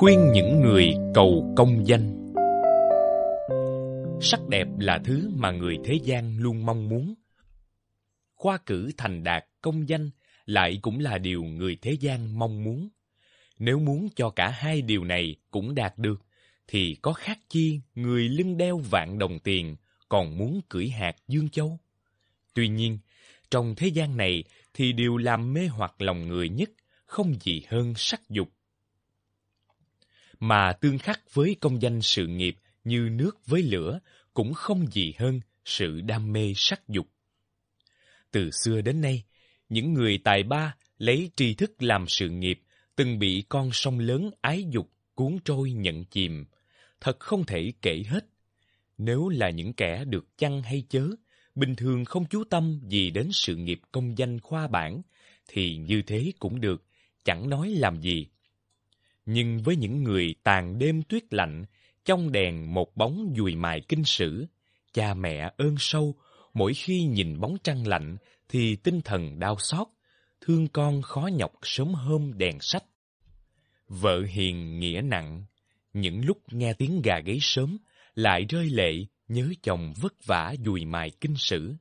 khuyên những người cầu công danh. Sắc đẹp là thứ mà người thế gian luôn mong muốn. Khoa cử thành đạt công danh lại cũng là điều người thế gian mong muốn. Nếu muốn cho cả hai điều này cũng đạt được, thì có khác chi người lưng đeo vạn đồng tiền còn muốn cưỡi hạt dương châu. Tuy nhiên, trong thế gian này thì điều làm mê hoặc lòng người nhất không gì hơn sắc dục mà tương khắc với công danh sự nghiệp như nước với lửa cũng không gì hơn sự đam mê sắc dục. Từ xưa đến nay, những người tài ba lấy tri thức làm sự nghiệp từng bị con sông lớn ái dục cuốn trôi nhận chìm, thật không thể kể hết. Nếu là những kẻ được chăng hay chớ, bình thường không chú tâm gì đến sự nghiệp công danh khoa bảng, thì như thế cũng được, chẳng nói làm gì nhưng với những người tàn đêm tuyết lạnh, trong đèn một bóng dùi mài kinh sử, cha mẹ ơn sâu, mỗi khi nhìn bóng trăng lạnh thì tinh thần đau xót, thương con khó nhọc sớm hôm đèn sách. Vợ hiền nghĩa nặng, những lúc nghe tiếng gà gáy sớm lại rơi lệ nhớ chồng vất vả dùi mài kinh sử.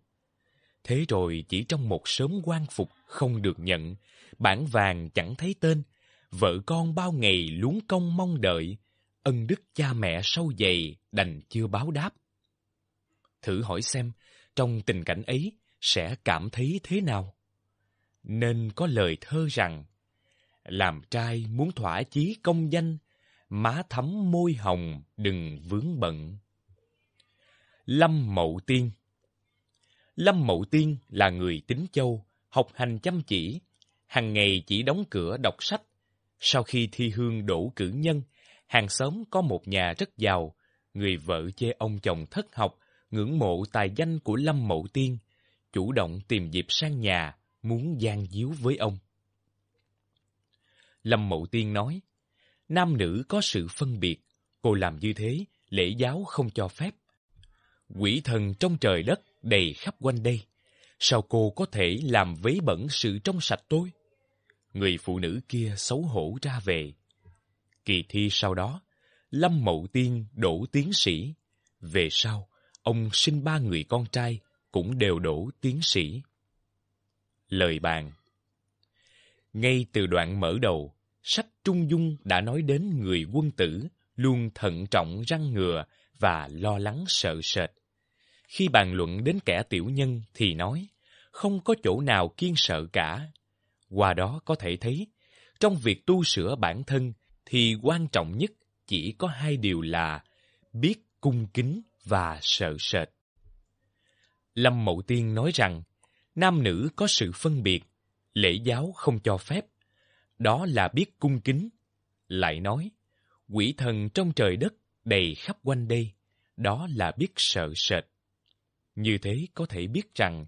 Thế rồi chỉ trong một sớm quan phục không được nhận, bản vàng chẳng thấy tên vợ con bao ngày luống công mong đợi, ân đức cha mẹ sâu dày đành chưa báo đáp. Thử hỏi xem, trong tình cảnh ấy sẽ cảm thấy thế nào? Nên có lời thơ rằng, làm trai muốn thỏa chí công danh, má thắm môi hồng đừng vướng bận. Lâm Mậu Tiên Lâm Mậu Tiên là người tính châu, học hành chăm chỉ, hàng ngày chỉ đóng cửa đọc sách sau khi thi hương đổ cử nhân, hàng xóm có một nhà rất giàu, người vợ chê ông chồng thất học, ngưỡng mộ tài danh của Lâm Mậu Tiên, chủ động tìm dịp sang nhà, muốn gian díu với ông. Lâm Mậu Tiên nói, nam nữ có sự phân biệt, cô làm như thế, lễ giáo không cho phép. Quỷ thần trong trời đất đầy khắp quanh đây, sao cô có thể làm vấy bẩn sự trong sạch tôi? người phụ nữ kia xấu hổ ra về. Kỳ thi sau đó, Lâm Mậu Tiên đổ tiến sĩ. Về sau, ông sinh ba người con trai cũng đều đổ tiến sĩ. Lời bàn Ngay từ đoạn mở đầu, sách Trung Dung đã nói đến người quân tử luôn thận trọng răng ngừa và lo lắng sợ sệt. Khi bàn luận đến kẻ tiểu nhân thì nói, không có chỗ nào kiên sợ cả, qua đó có thể thấy, trong việc tu sửa bản thân thì quan trọng nhất chỉ có hai điều là biết cung kính và sợ sệt. Lâm Mậu Tiên nói rằng, nam nữ có sự phân biệt, lễ giáo không cho phép. Đó là biết cung kính. Lại nói, quỷ thần trong trời đất đầy khắp quanh đây, đó là biết sợ sệt. Như thế có thể biết rằng,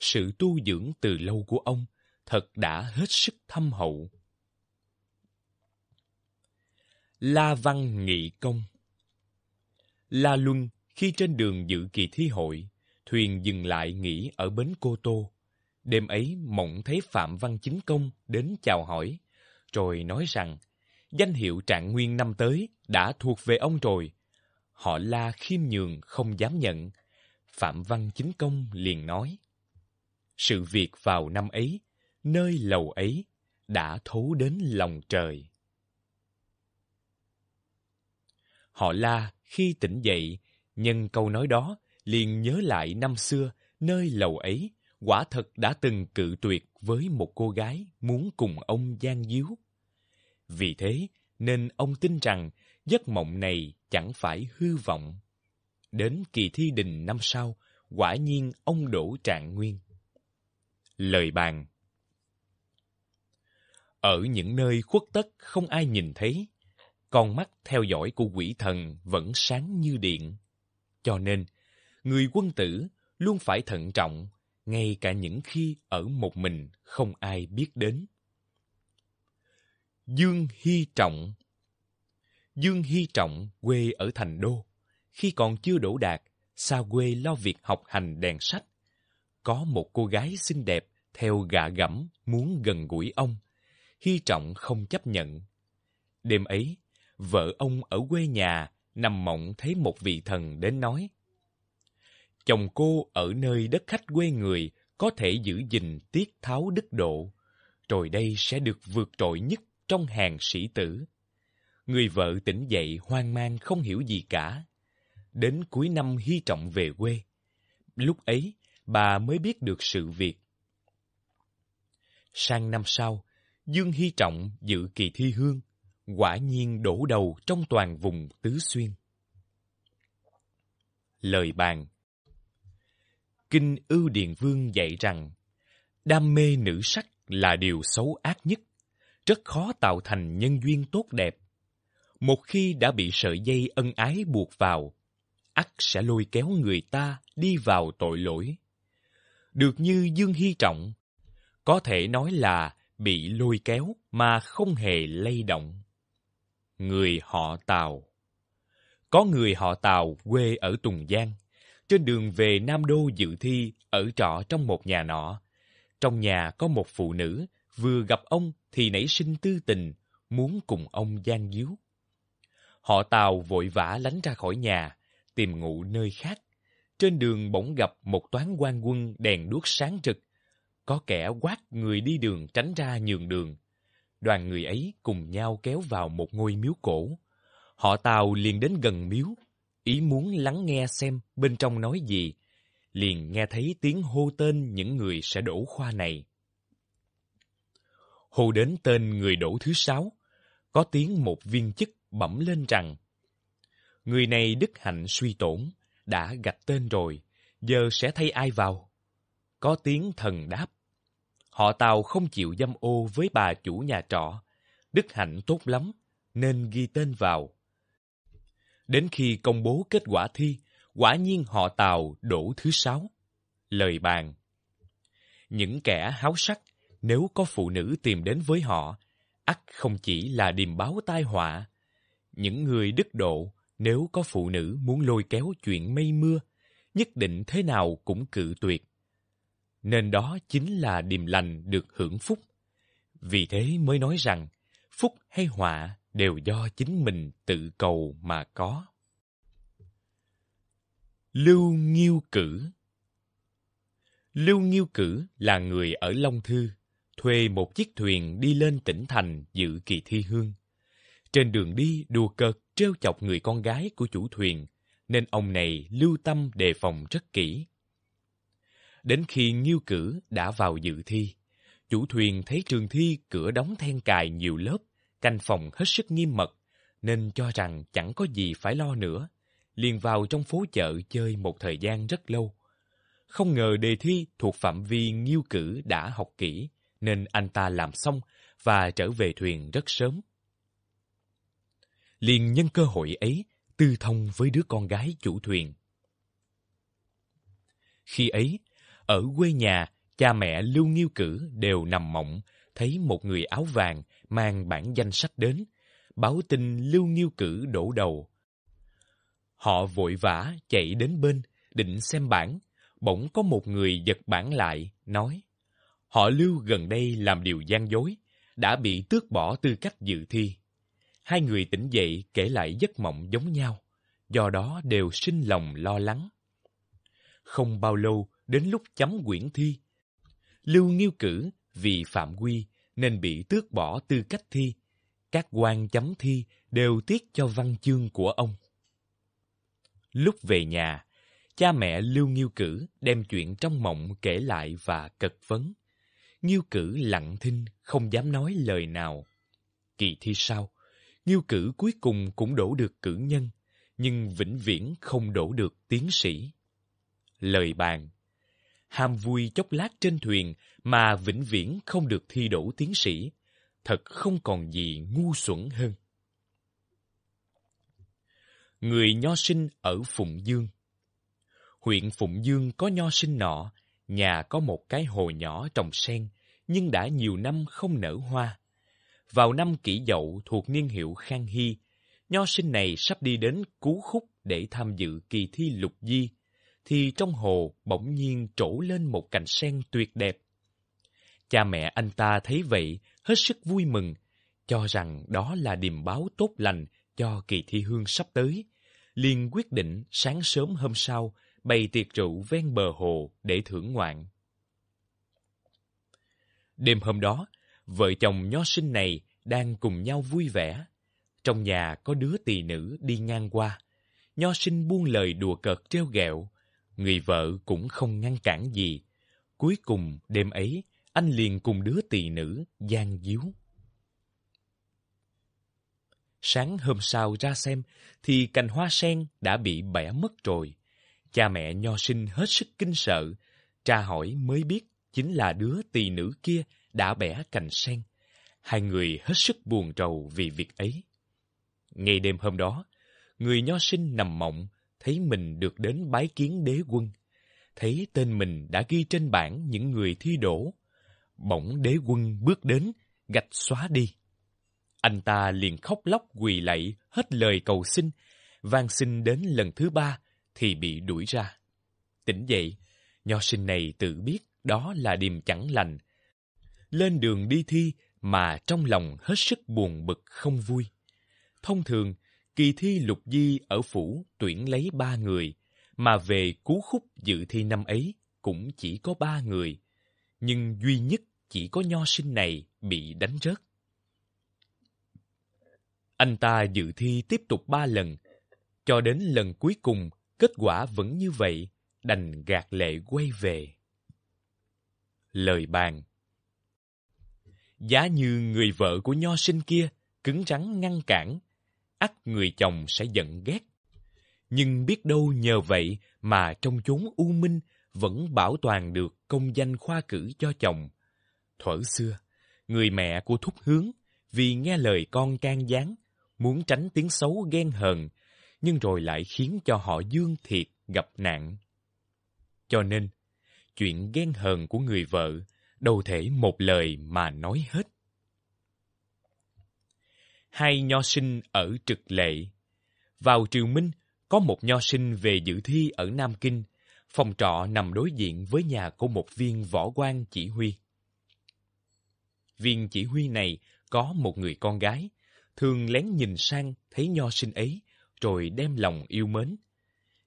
sự tu dưỡng từ lâu của ông thật đã hết sức thâm hậu. La Văn Nghị Công La Luân khi trên đường dự kỳ thi hội, thuyền dừng lại nghỉ ở bến Cô Tô. Đêm ấy mộng thấy Phạm Văn Chính Công đến chào hỏi, rồi nói rằng danh hiệu trạng nguyên năm tới đã thuộc về ông rồi. Họ la khiêm nhường không dám nhận. Phạm Văn Chính Công liền nói. Sự việc vào năm ấy nơi lầu ấy đã thấu đến lòng trời. Họ la khi tỉnh dậy, nhân câu nói đó liền nhớ lại năm xưa nơi lầu ấy quả thật đã từng cự tuyệt với một cô gái muốn cùng ông gian díu. Vì thế nên ông tin rằng giấc mộng này chẳng phải hư vọng. Đến kỳ thi đình năm sau, quả nhiên ông đổ trạng nguyên. Lời bàn ở những nơi khuất tất không ai nhìn thấy, con mắt theo dõi của quỷ thần vẫn sáng như điện. Cho nên, người quân tử luôn phải thận trọng, ngay cả những khi ở một mình không ai biết đến. Dương Hy Trọng Dương Hy Trọng quê ở Thành Đô. Khi còn chưa đổ đạt, xa quê lo việc học hành đèn sách. Có một cô gái xinh đẹp theo gạ gẫm muốn gần gũi ông – Hy Trọng không chấp nhận. Đêm ấy, vợ ông ở quê nhà nằm mộng thấy một vị thần đến nói. Chồng cô ở nơi đất khách quê người có thể giữ gìn tiết tháo đức độ, rồi đây sẽ được vượt trội nhất trong hàng sĩ tử. Người vợ tỉnh dậy hoang mang không hiểu gì cả. Đến cuối năm hy trọng về quê. Lúc ấy, bà mới biết được sự việc. Sang năm sau, Dương Hy Trọng dự kỳ thi hương, quả nhiên đổ đầu trong toàn vùng Tứ Xuyên. Lời bàn Kinh Ưu Điền Vương dạy rằng, đam mê nữ sắc là điều xấu ác nhất, rất khó tạo thành nhân duyên tốt đẹp. Một khi đã bị sợi dây ân ái buộc vào, ắt sẽ lôi kéo người ta đi vào tội lỗi. Được như Dương Hy Trọng, có thể nói là bị lôi kéo mà không hề lay động. Người họ Tàu Có người họ Tàu quê ở Tùng Giang. Trên đường về Nam Đô dự thi ở trọ trong một nhà nọ. Trong nhà có một phụ nữ, vừa gặp ông thì nảy sinh tư tình, muốn cùng ông gian díu. Họ Tàu vội vã lánh ra khỏi nhà, tìm ngủ nơi khác. Trên đường bỗng gặp một toán quan quân đèn đuốc sáng trực, có kẻ quát người đi đường tránh ra nhường đường. Đoàn người ấy cùng nhau kéo vào một ngôi miếu cổ. Họ Tàu liền đến gần miếu, ý muốn lắng nghe xem bên trong nói gì. Liền nghe thấy tiếng hô tên những người sẽ đổ khoa này. Hô đến tên người đổ thứ sáu, có tiếng một viên chức bẩm lên rằng Người này đức hạnh suy tổn, đã gạch tên rồi, giờ sẽ thay ai vào? có tiếng thần đáp. Họ Tàu không chịu dâm ô với bà chủ nhà trọ. Đức Hạnh tốt lắm, nên ghi tên vào. Đến khi công bố kết quả thi, quả nhiên họ Tàu đổ thứ sáu. Lời bàn Những kẻ háo sắc, nếu có phụ nữ tìm đến với họ, ắt không chỉ là điềm báo tai họa. Những người đức độ, nếu có phụ nữ muốn lôi kéo chuyện mây mưa, nhất định thế nào cũng cự tuyệt nên đó chính là điềm lành được hưởng phúc. Vì thế mới nói rằng, phúc hay họa đều do chính mình tự cầu mà có. Lưu Nghiêu Cử Lưu Nghiêu Cử là người ở Long Thư, thuê một chiếc thuyền đi lên tỉnh thành dự kỳ thi hương. Trên đường đi đùa cợt trêu chọc người con gái của chủ thuyền, nên ông này lưu tâm đề phòng rất kỹ. Đến khi nghiêu cử đã vào dự thi, chủ thuyền thấy trường thi cửa đóng then cài nhiều lớp, canh phòng hết sức nghiêm mật, nên cho rằng chẳng có gì phải lo nữa. Liền vào trong phố chợ chơi một thời gian rất lâu. Không ngờ đề thi thuộc phạm vi nghiêu cử đã học kỹ, nên anh ta làm xong và trở về thuyền rất sớm. Liền nhân cơ hội ấy, tư thông với đứa con gái chủ thuyền. Khi ấy, ở quê nhà, cha mẹ Lưu Nghiêu Cử đều nằm mộng, thấy một người áo vàng mang bản danh sách đến. Báo tin Lưu Nghiêu Cử đổ đầu. Họ vội vã chạy đến bên, định xem bản. Bỗng có một người giật bản lại, nói Họ Lưu gần đây làm điều gian dối, đã bị tước bỏ tư cách dự thi. Hai người tỉnh dậy kể lại giấc mộng giống nhau, do đó đều sinh lòng lo lắng. Không bao lâu, đến lúc chấm quyển thi. Lưu Nghiêu Cử vì phạm quy nên bị tước bỏ tư cách thi. Các quan chấm thi đều tiếc cho văn chương của ông. Lúc về nhà, cha mẹ Lưu Nghiêu Cử đem chuyện trong mộng kể lại và cật vấn. Nghiêu Cử lặng thinh, không dám nói lời nào. Kỳ thi sau, Nghiêu Cử cuối cùng cũng đổ được cử nhân, nhưng vĩnh viễn không đổ được tiến sĩ. Lời bàn ham vui chốc lát trên thuyền mà vĩnh viễn không được thi đỗ tiến sĩ, thật không còn gì ngu xuẩn hơn. Người nho sinh ở Phụng Dương Huyện Phụng Dương có nho sinh nọ, nhà có một cái hồ nhỏ trồng sen, nhưng đã nhiều năm không nở hoa. Vào năm kỷ dậu thuộc niên hiệu Khang Hy, nho sinh này sắp đi đến Cú Khúc để tham dự kỳ thi lục di thì trong hồ bỗng nhiên trổ lên một cành sen tuyệt đẹp. Cha mẹ anh ta thấy vậy, hết sức vui mừng, cho rằng đó là điềm báo tốt lành cho kỳ thi hương sắp tới. liền quyết định sáng sớm hôm sau bày tiệc rượu ven bờ hồ để thưởng ngoạn. Đêm hôm đó, vợ chồng nho sinh này đang cùng nhau vui vẻ. Trong nhà có đứa tỳ nữ đi ngang qua. Nho sinh buông lời đùa cợt treo ghẹo. Người vợ cũng không ngăn cản gì. Cuối cùng đêm ấy, anh liền cùng đứa tỳ nữ gian díu. Sáng hôm sau ra xem thì cành hoa sen đã bị bẻ mất rồi. Cha mẹ nho sinh hết sức kinh sợ, tra hỏi mới biết chính là đứa tỳ nữ kia đã bẻ cành sen. Hai người hết sức buồn rầu vì việc ấy. Ngay đêm hôm đó, người nho sinh nằm mộng thấy mình được đến bái kiến đế quân, thấy tên mình đã ghi trên bảng những người thi đổ. Bỗng đế quân bước đến, gạch xóa đi. Anh ta liền khóc lóc quỳ lạy hết lời cầu xin, van xin đến lần thứ ba thì bị đuổi ra. Tỉnh dậy, nho sinh này tự biết đó là điềm chẳng lành. Lên đường đi thi mà trong lòng hết sức buồn bực không vui. Thông thường, kỳ thi lục di ở phủ tuyển lấy ba người, mà về cú khúc dự thi năm ấy cũng chỉ có ba người, nhưng duy nhất chỉ có nho sinh này bị đánh rớt. Anh ta dự thi tiếp tục ba lần, cho đến lần cuối cùng kết quả vẫn như vậy, đành gạt lệ quay về. Lời bàn Giá như người vợ của nho sinh kia cứng rắn ngăn cản, ắt người chồng sẽ giận ghét. Nhưng biết đâu nhờ vậy mà trong chốn u minh vẫn bảo toàn được công danh khoa cử cho chồng. Thuở xưa, người mẹ của Thúc Hướng vì nghe lời con can gián, muốn tránh tiếng xấu ghen hờn, nhưng rồi lại khiến cho họ dương thiệt gặp nạn. Cho nên, chuyện ghen hờn của người vợ đâu thể một lời mà nói hết hai nho sinh ở Trực Lệ. Vào triều Minh, có một nho sinh về dự thi ở Nam Kinh, phòng trọ nằm đối diện với nhà của một viên võ quan chỉ huy. Viên chỉ huy này có một người con gái, thường lén nhìn sang thấy nho sinh ấy, rồi đem lòng yêu mến.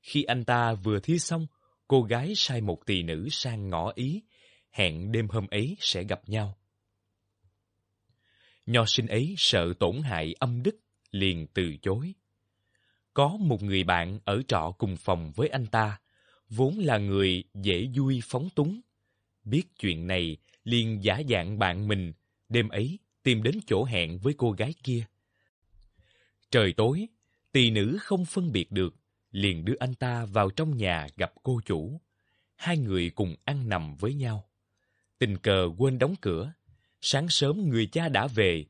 Khi anh ta vừa thi xong, cô gái sai một tỳ nữ sang ngõ ý, hẹn đêm hôm ấy sẽ gặp nhau. Nho sinh ấy sợ tổn hại âm đức, liền từ chối. Có một người bạn ở trọ cùng phòng với anh ta, vốn là người dễ vui phóng túng. Biết chuyện này, liền giả dạng bạn mình, đêm ấy tìm đến chỗ hẹn với cô gái kia. Trời tối, tỳ nữ không phân biệt được, liền đưa anh ta vào trong nhà gặp cô chủ. Hai người cùng ăn nằm với nhau. Tình cờ quên đóng cửa, sáng sớm người cha đã về,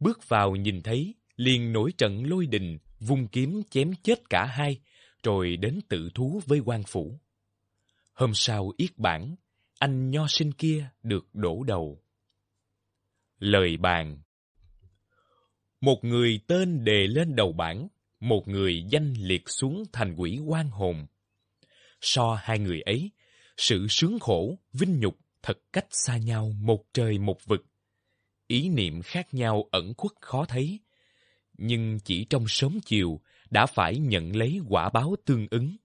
bước vào nhìn thấy, liền nổi trận lôi đình, vung kiếm chém chết cả hai, rồi đến tự thú với quan phủ. Hôm sau yết bản, anh nho sinh kia được đổ đầu. Lời bàn Một người tên đề lên đầu bản, một người danh liệt xuống thành quỷ quan hồn. So hai người ấy, sự sướng khổ, vinh nhục thật cách xa nhau một trời một vực ý niệm khác nhau ẩn khuất khó thấy, nhưng chỉ trong sớm chiều đã phải nhận lấy quả báo tương ứng.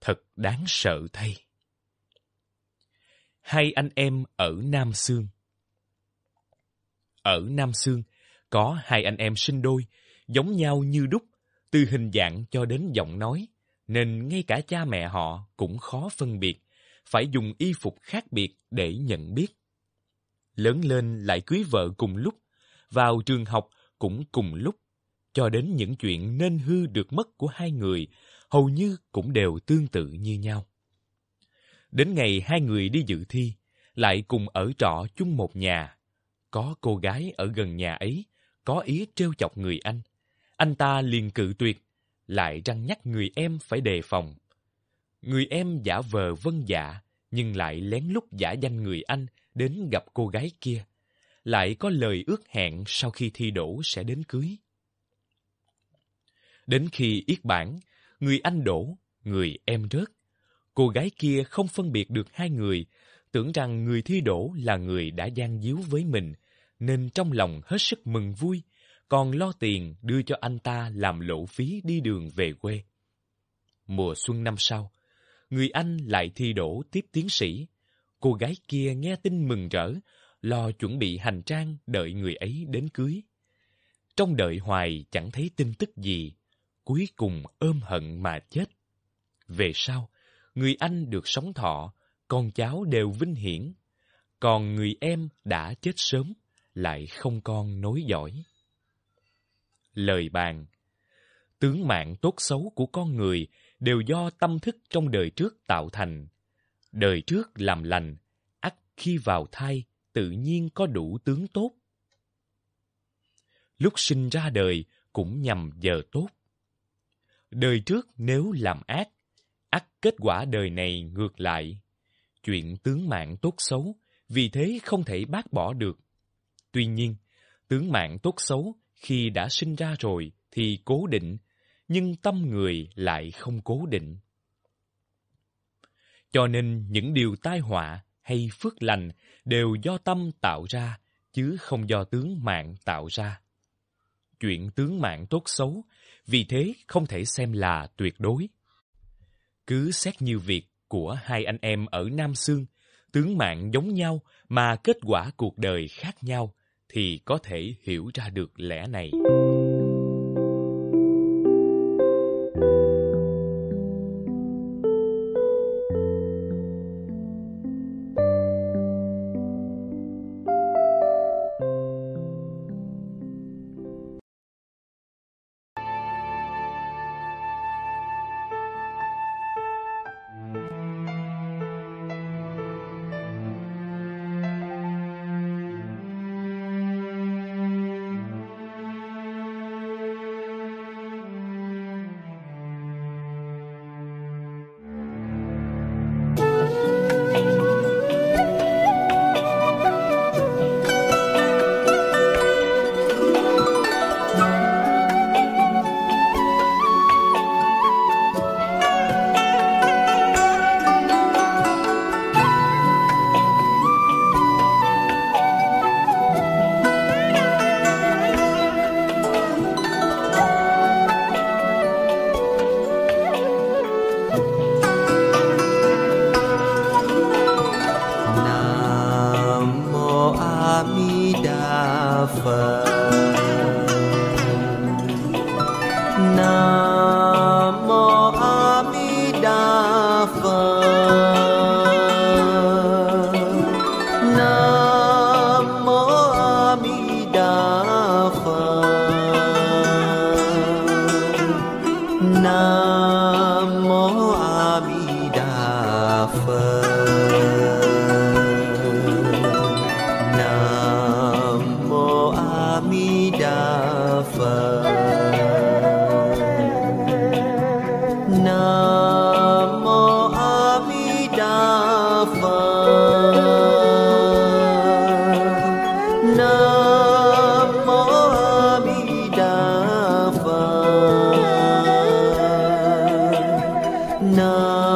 Thật đáng sợ thay. Hai anh em ở Nam Sương Ở Nam Sương, có hai anh em sinh đôi, giống nhau như đúc, từ hình dạng cho đến giọng nói, nên ngay cả cha mẹ họ cũng khó phân biệt, phải dùng y phục khác biệt để nhận biết lớn lên lại cưới vợ cùng lúc, vào trường học cũng cùng lúc, cho đến những chuyện nên hư được mất của hai người hầu như cũng đều tương tự như nhau. Đến ngày hai người đi dự thi, lại cùng ở trọ chung một nhà. Có cô gái ở gần nhà ấy, có ý trêu chọc người anh. Anh ta liền cự tuyệt, lại răng nhắc người em phải đề phòng. Người em giả vờ vân dạ, nhưng lại lén lút giả danh người anh đến gặp cô gái kia, lại có lời ước hẹn sau khi thi đỗ sẽ đến cưới. Đến khi yết bản, người anh đỗ, người em rớt. Cô gái kia không phân biệt được hai người, tưởng rằng người thi đỗ là người đã gian díu với mình, nên trong lòng hết sức mừng vui, còn lo tiền đưa cho anh ta làm lộ phí đi đường về quê. Mùa xuân năm sau, người anh lại thi đỗ tiếp tiến sĩ, Cô gái kia nghe tin mừng rỡ, lo chuẩn bị hành trang đợi người ấy đến cưới. Trong đợi hoài chẳng thấy tin tức gì, cuối cùng ôm hận mà chết. Về sau, người anh được sống thọ, con cháu đều vinh hiển. Còn người em đã chết sớm, lại không con nối dõi. Lời bàn Tướng mạng tốt xấu của con người đều do tâm thức trong đời trước tạo thành. Đời trước làm lành, ắt khi vào thai tự nhiên có đủ tướng tốt. Lúc sinh ra đời cũng nhằm giờ tốt. Đời trước nếu làm ác, ắt kết quả đời này ngược lại. Chuyện tướng mạng tốt xấu, vì thế không thể bác bỏ được. Tuy nhiên, tướng mạng tốt xấu khi đã sinh ra rồi thì cố định, nhưng tâm người lại không cố định. Cho nên những điều tai họa hay phước lành đều do tâm tạo ra, chứ không do tướng mạng tạo ra. Chuyện tướng mạng tốt xấu, vì thế không thể xem là tuyệt đối. Cứ xét như việc của hai anh em ở Nam Sương, tướng mạng giống nhau mà kết quả cuộc đời khác nhau, thì có thể hiểu ra được lẽ này.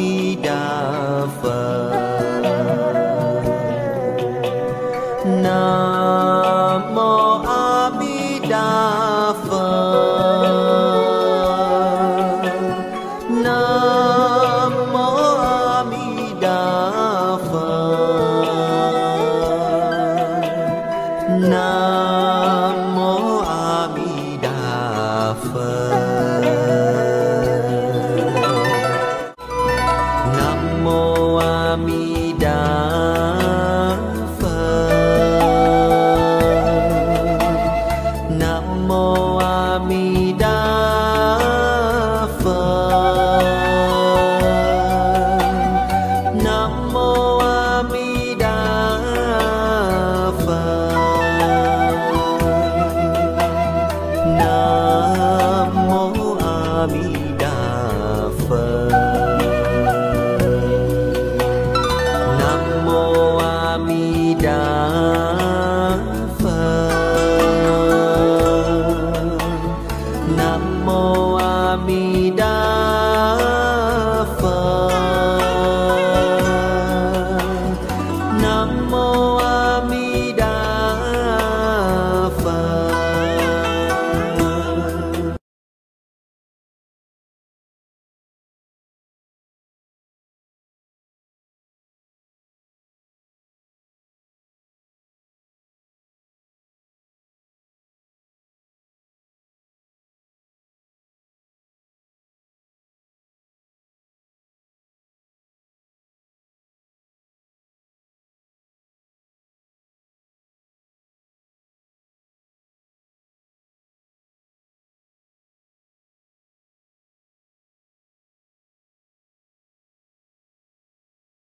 di đà phật